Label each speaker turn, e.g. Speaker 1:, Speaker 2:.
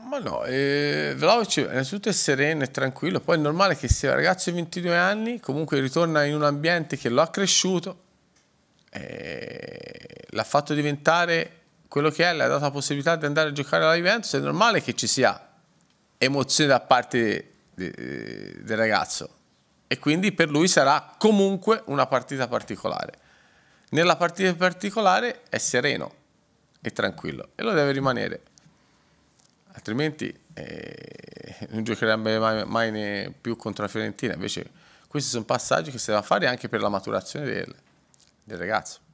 Speaker 1: Ma no, eh, è veloce, innanzitutto è sereno e tranquillo, poi è normale che sia un ragazzo di 22 anni, comunque ritorna in un ambiente che lo ha cresciuto, eh, l'ha fatto diventare quello che è, le ha dato la possibilità di andare a giocare alla Juventus, è normale che ci sia emozione da parte de, de, del ragazzo e quindi per lui sarà comunque una partita particolare. Nella partita particolare è sereno e tranquillo e lo deve rimanere altrimenti eh, non giocherebbe mai, mai ne, più contro la Fiorentina. Invece questi sono passaggi che si deve fare anche per la maturazione del, del ragazzo.